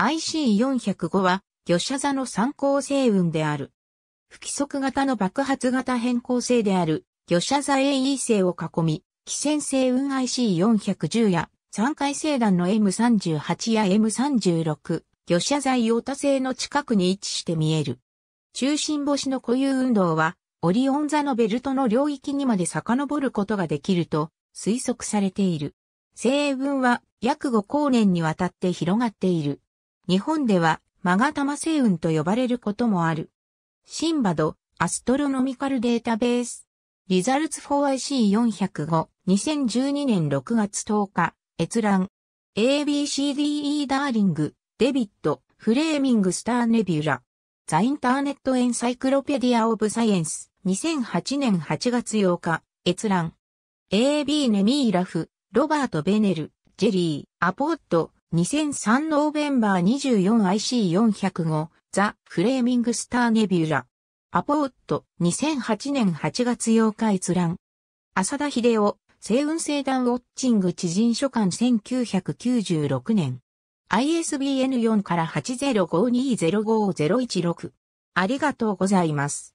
IC405 は、魚車座の参考星雲である。不規則型の爆発型変更星である、魚車座 AE 星を囲み、汽船星雲 IC410 や、三回星団の M38 や M36、魚車座イオタ星の近くに位置して見える。中心星の固有運動は、オリオン座のベルトの領域にまで遡ることができると推測されている。星雲は約5光年にわたって広がっている。日本ではマガタマ星雲と呼ばれることもある。シンバド、アストロノミカルデータベース。リザルツ 4IC405、2012年6月10日、閲覧。ABCDE ダーリング、デビット、フレーミングスターネビュラ。ザインターネットエンサイクロペディアオブサイエンス、2008年8月8日、閲覧。AB ネミーラフ、ロバート・ベネル、ジェリー、アポット、2003ノーベンバー 24IC405 ザ・フレーミングスターネビュラ。アポーット2008年8月8日閲覧。浅田秀夫、星雲星団ウォッチング知人書館1996年。ISBN4 から8052055016。ありがとうございます。